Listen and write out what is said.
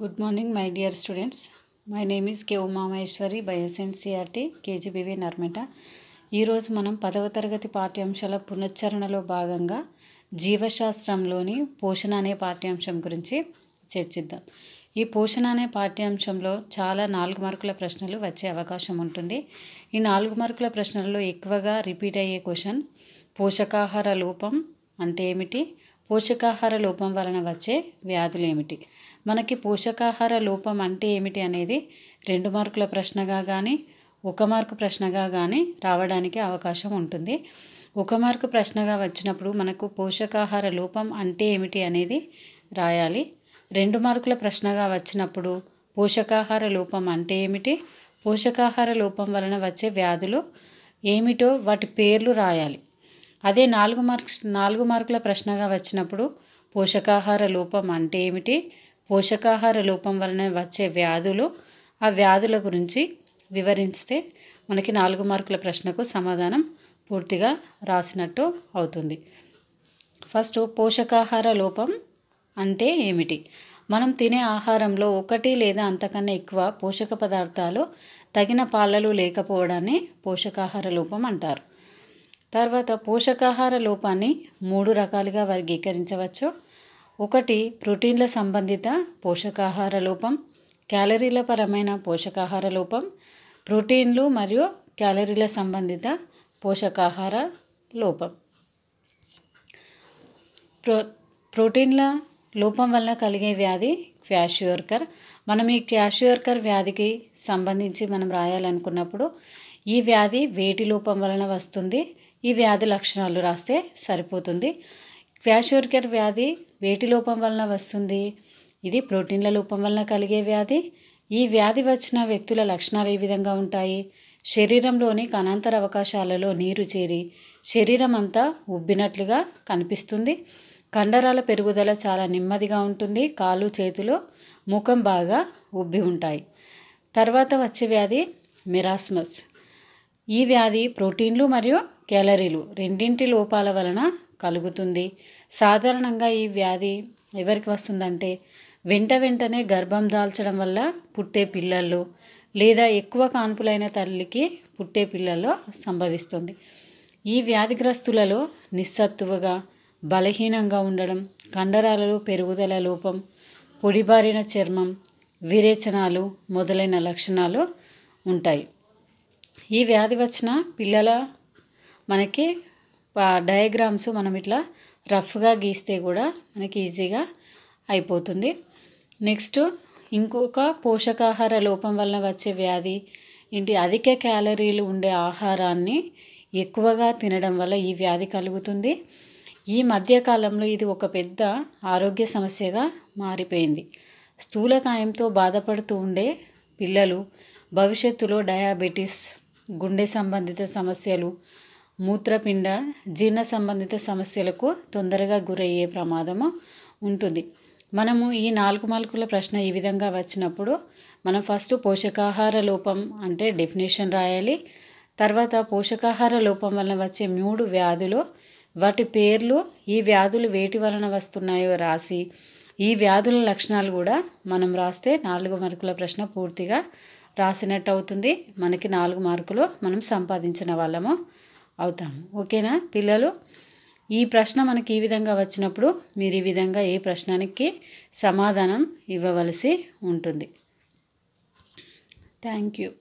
good morning my dear students my name is K Umamaheswari బయోసెన్సీఆర్టీ KGBV నర్మిట ఈరోజు మనం పదవ తరగతి పాఠ్యాంశాల పునశ్చరణలో భాగంగా జీవశాస్త్రంలోని పోషణ అనే పాఠ్యాంశం గురించి చర్చిద్దాం ఈ పోషణ అనే పాఠ్యాంశంలో చాలా నాలుగు మార్కుల ప్రశ్నలు వచ్చే అవకాశం ఉంటుంది ఈ నాలుగు మార్కుల ప్రశ్నల్లో ఎక్కువగా రిపీట్ అయ్యే క్వశ్చన్ పోషకాహార లోపం అంటే ఏమిటి పోషకాహార లోపం వలన వచ్చే వ్యాధులు ఏమిటి మనకి పోషకాహార లోపం అంటే ఏమిటి అనేది రెండు మార్కుల ప్రశ్నగా కానీ ఒక మార్కు ప్రశ్నగా కానీ రావడానికి అవకాశం ఉంటుంది ఒక మార్కు ప్రశ్నగా వచ్చినప్పుడు మనకు పోషకాహార లోపం అంటే ఏమిటి అనేది రాయాలి రెండు మార్కుల ప్రశ్నగా వచ్చినప్పుడు పోషకాహార లోపం అంటే ఏమిటి పోషకాహార లోపం వలన వచ్చే వ్యాధులు ఏమిటో వాటి పేర్లు రాయాలి అదే నాలుగు మార్క్స్ నాలుగు మార్కుల ప్రశ్నగా వచ్చినప్పుడు పోషకాహార లోపం అంటే ఏమిటి పోషకాహార లోపం వలన వచ్చే వ్యాధులు ఆ వ్యాధుల గురించి వివరిస్తే మనకి నాలుగు మార్కుల ప్రశ్నకు సమాధానం పూర్తిగా రాసినట్టు అవుతుంది ఫస్ట్ పోషకాహార లోపం అంటే ఏమిటి మనం తినే ఆహారంలో ఒకటి లేదా అంతకన్నా ఎక్కువ పోషక పదార్థాలు తగిన పాలలు లేకపోవడాన్ని పోషకాహార లోపం అంటారు తర్వాత పోషకాహార లోపాన్ని మూడు రకాలుగా వర్గీకరించవచ్చు ఒకటి ప్రోటీన్ల సంబంధిత పోషకాహార లోపం క్యాలరీల పరమైన పోషకాహార లోపం ప్రోటీన్లు మరియు క్యాలరీల సంబంధిత పోషకాహార లోపం ప్రో ప్రోటీన్ల లోపం వల్ల కలిగే వ్యాధి క్యాష్యూర్కర్ మనం ఈ క్యాష్యూర్కర్ వ్యాధికి సంబంధించి మనం రాయాలనుకున్నప్పుడు ఈ వ్యాధి వేటి లోపం వలన వస్తుంది ఈ వ్యాధి లక్షణాలు రాస్తే సరిపోతుంది క్యాషోర్కర్ వ్యాధి వేటి లోపం వలన వస్తుంది ఇది ప్రోటీన్ల లోపం వలన కలిగే వ్యాధి ఈ వ్యాధి వచ్చిన వ్యక్తుల లక్షణాలు ఏ విధంగా ఉంటాయి శరీరంలోని కణాంతర అవకాశాలలో నీరు చేరి శరీరం అంతా ఉబ్బినట్లుగా కనిపిస్తుంది కండరాల పెరుగుదల చాలా నెమ్మదిగా ఉంటుంది కాళ్ళు చేతులు ముఖం బాగా ఉబ్బి ఉంటాయి తర్వాత వచ్చే వ్యాధి మిరాస్మస్ ఈ వ్యాధి ప్రోటీన్లు మరియు క్యాలరీలు రెండింటి లోపాల వలన కలుగుతుంది సాధారణంగా ఈ వ్యాధి ఎవరికి వస్తుందంటే వెంట వెంటనే గర్భం దాల్చడం వల్ల పుట్టే పిల్లల్లో లేదా ఎక్కువ కాన్పులైన తల్లికి పుట్టే పిల్లల్లో సంభవిస్తుంది ఈ వ్యాధిగ్రస్తులలో నిస్సత్తువగా బలహీనంగా ఉండడం కండరాలలో పెరుగుదల లోపం పొడిబారిన చర్మం విరేచనాలు మొదలైన లక్షణాలు ఉంటాయి ఈ వ్యాధి వచ్చిన పిల్లల మనకి డయాగ్రామ్స్ మనం ఇట్లా రఫ్గా గీస్తే కూడా మనకి ఈజీగా అయిపోతుంది నెక్స్ట్ ఇంకొక పోషకాహార లోపం వల్ల వచ్చే వ్యాధి ఏంటి అధిక క్యాలరీలు ఉండే ఆహారాన్ని ఎక్కువగా తినడం వల్ల ఈ వ్యాధి కలుగుతుంది ఈ మధ్యకాలంలో ఇది ఒక పెద్ద ఆరోగ్య సమస్యగా మారిపోయింది స్థూలకాయంతో బాధపడుతూ ఉండే పిల్లలు భవిష్యత్తులో డయాబెటీస్ గుండె సంబంధిత సమస్యలు మూత్రపిండ జీర్ణ సంబంధిత సమస్యలకు తొందరగా గురయ్యే ప్రమాదము ఉంటుంది మనము ఈ నాలుగు మలుకుల ప్రశ్న ఈ విధంగా వచ్చినప్పుడు మనం ఫస్ట్ పోషకాహార లోపం అంటే డెఫినేషన్ రాయాలి తర్వాత పోషకాహార లోపం వలన వచ్చే మూడు వ్యాధులు వాటి పేర్లు ఈ వ్యాధులు వేటి వలన వస్తున్నాయో రాసి ఈ వ్యాధుల లక్షణాలు కూడా మనం రాస్తే నాలుగు మరుకుల ప్రశ్న పూర్తిగా రాసినట్టు అవుతుంది మనకి నాలుగు మార్కులు మనం సంపాదించిన వాళ్ళము అవుతాము ఓకేనా పిల్లలు ఈ ప్రశ్న మనకి ఈ విధంగా వచ్చినప్పుడు మీరు ఈ విధంగా ఏ ప్రశ్నానికి సమాధానం ఇవ్వవలసి ఉంటుంది థ్యాంక్ యూ